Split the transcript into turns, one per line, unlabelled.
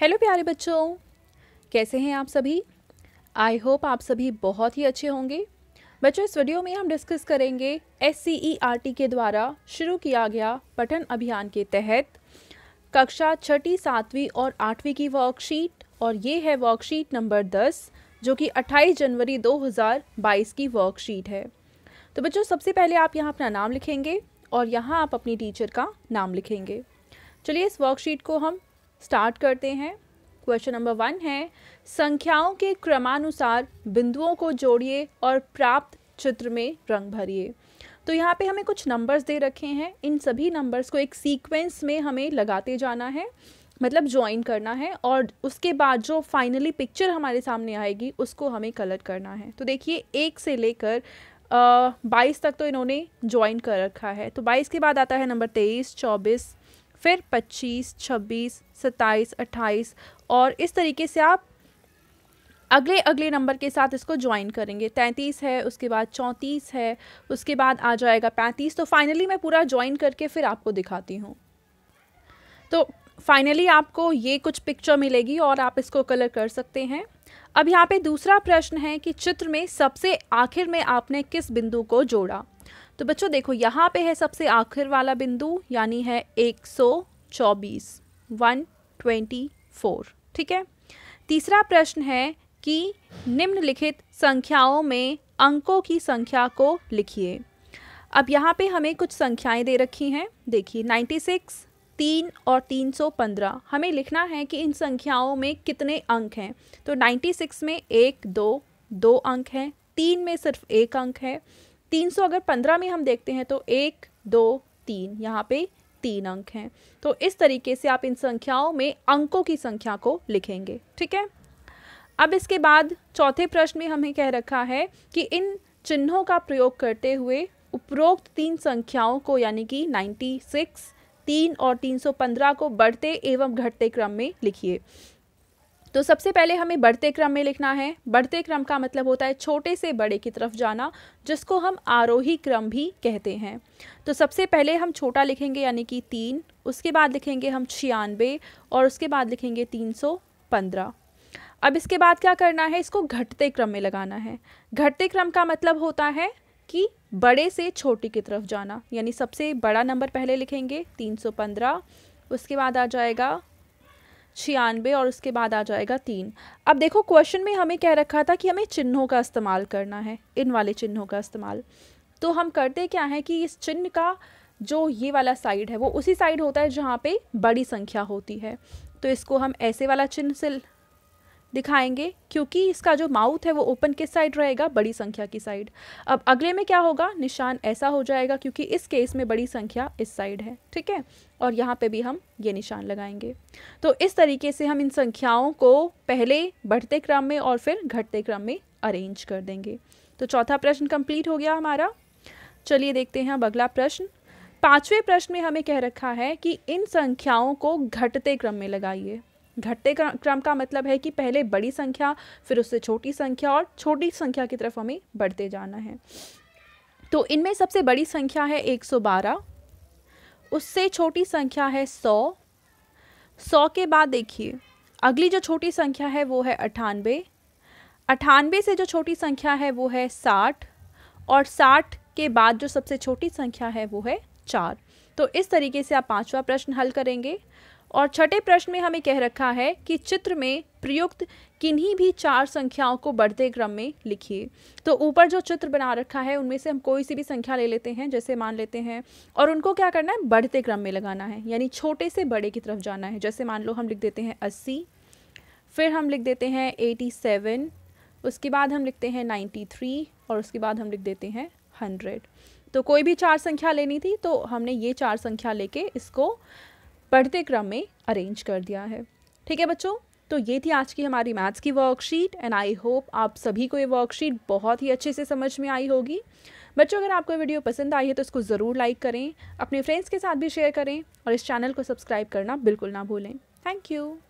hello प्यारे बच्चों कैसे हैं आप सभी आई होप आप सभी बहुत ही अच्छे होंगे बच्चों इस वीडियो में हम डिस्कस करेंगे S C E R T के द्वारा शुरू किया गया पठन अभियान के तहत कक्षा छठी सातवीं और आठवीं की वर्कशीट और ये है वर्कशीट नंबर दस जो कि 28 जनवरी 2022 की वर्कशीट है तो बच्चों सबसे पहले आप यहाँ अपना नाम लिखेंगे और यहाँ आप अपनी टीचर का नाम लिखेंगे चलिए इस वर्कशीट को हम स्टार्ट करते हैं क्वेश्चन नंबर वन है संख्याओं के क्रमानुसार बिंदुओं को जोड़िए और प्राप्त चित्र में रंग भरिए तो यहाँ पे हमें कुछ नंबर्स दे रखे हैं इन सभी नंबर्स को एक सीक्वेंस में हमें लगाते जाना है मतलब ज्वाइन करना है और उसके बाद जो फाइनली पिक्चर हमारे सामने आएगी उसको हमें कलर करना है तो देखिए एक से लेकर बाईस तक तो इन्होंने ज्वाइन कर रखा है तो बाईस के बाद आता है नंबर तेईस चौबीस फिर 25, 26, 27, 28 और इस तरीके से आप अगले अगले नंबर के साथ इसको ज्वाइन करेंगे तैंतीस है उसके बाद चौंतीस है उसके बाद आ जाएगा पैंतीस तो फाइनली मैं पूरा ज्वाइन करके फिर आपको दिखाती हूँ तो फाइनली आपको ये कुछ पिक्चर मिलेगी और आप इसको कलर कर सकते हैं अब यहाँ पे दूसरा प्रश्न है कि चित्र में सबसे आखिर में आपने किस बिंदु को जोड़ा तो बच्चों देखो यहाँ पे है सबसे आखिर वाला बिंदु यानी है एक सौ चौबीस वन ट्वेंटी फोर ठीक है तीसरा प्रश्न है कि निम्नलिखित संख्याओं में अंकों की संख्या को लिखिए अब यहाँ पे हमें कुछ संख्याएं दे रखी हैं देखिए 96, तीन और 315 हमें लिखना है कि इन संख्याओं में कितने अंक हैं तो 96 में एक दो दो अंक हैं तीन में सिर्फ एक अंक है तीन सौ अगर पंद्रह में हम देखते हैं तो एक दो तीन यहाँ पे तीन अंक हैं तो इस तरीके से आप इन संख्याओं में अंकों की संख्या को लिखेंगे ठीक है अब इसके बाद चौथे प्रश्न में हमें कह रखा है कि इन चिन्हों का प्रयोग करते हुए उपरोक्त तीन संख्याओं को यानी कि 96, तीन और 315 को बढ़ते एवं घटते क्रम में लिखिए तो सबसे पहले हमें बढ़ते क्रम में लिखना है बढ़ते क्रम का मतलब होता है छोटे से बड़े की तरफ जाना जिसको हम आरोही क्रम भी कहते हैं तो सबसे पहले हम छोटा लिखेंगे यानी कि तीन उसके बाद लिखेंगे हम छियानवे और उसके बाद लिखेंगे तीन सौ पंद्रह अब इसके बाद क्या करना है इसको घटते क्रम में लगाना है घटते क्रम का मतलब होता है कि बड़े से छोटी की तरफ जाना यानी सबसे बड़ा नंबर पहले लिखेंगे तीन सौ पंद्रह उसके बाद आ जाएगा छियानवे और उसके बाद आ जाएगा तीन अब देखो क्वेश्चन में हमें कह रखा था कि हमें चिन्हों का इस्तेमाल करना है इन वाले चिन्हों का इस्तेमाल तो हम करते क्या हैं कि इस चिन्ह का जो ये वाला साइड है वो उसी साइड होता है जहाँ पे बड़ी संख्या होती है तो इसको हम ऐसे वाला चिन्ह से दिखाएंगे क्योंकि इसका जो माउथ है वो ओपन किस साइड रहेगा बड़ी संख्या की साइड अब अगले में क्या होगा निशान ऐसा हो जाएगा क्योंकि इस केस में बड़ी संख्या इस साइड है ठीक है और यहाँ पे भी हम ये निशान लगाएंगे तो इस तरीके से हम इन संख्याओं को पहले बढ़ते क्रम में और फिर घटते क्रम में अरेंज कर देंगे तो चौथा प्रश्न कम्प्लीट हो गया हमारा चलिए देखते हैं अब अगला प्रश्न पाँचवें प्रश्न में हमें कह रखा है कि इन संख्याओं को घटते क्रम में लगाइए घटते क्रम का मतलब है कि पहले बड़ी संख्या फिर उससे छोटी संख्या और छोटी संख्या की तरफ हमें बढ़ते जाना है तो इनमें सबसे बड़ी संख्या है 112 उससे छोटी संख्या है 100 100 के बाद देखिए अगली जो छोटी संख्या है वो है अठानवे अठानबे से जो छोटी संख्या है वो है साठ और साठ के बाद जो सबसे छोटी संख्या है वो है चार तो इस तरीके से आप पांचवा प्रश्न हल करेंगे और छठे प्रश्न में हमें कह रखा है कि चित्र में प्रयुक्त किन्हीं भी चार संख्याओं को बढ़ते क्रम में लिखिए तो ऊपर जो चित्र बना रखा है उनमें से हम कोई सी भी संख्या ले लेते हैं जैसे मान लेते हैं और उनको क्या करना है बढ़ते क्रम में लगाना है यानी छोटे से बड़े की तरफ जाना है जैसे मान लो हम लिख देते हैं अस्सी फिर हम लिख देते हैं एटी सेवन उसके बाद हम लिखते हैं नाइन्टी थ्री और उसके बाद हम लिख देते हैं हंड्रेड तो कोई भी चार संख्या लेनी थी तो हमने ये चार संख्या लेके इसको पढ़ते क्रम में अरेंज कर दिया है ठीक है बच्चों तो ये थी आज की हमारी मैथ्स की वर्कशीट एंड आई होप आप सभी को ये वर्कशीट बहुत ही अच्छे से समझ में आई होगी बच्चों अगर आपको वीडियो पसंद आई है तो इसको ज़रूर लाइक करें अपने फ्रेंड्स के साथ भी शेयर करें और इस चैनल को सब्सक्राइब करना बिल्कुल ना भूलें थैंक यू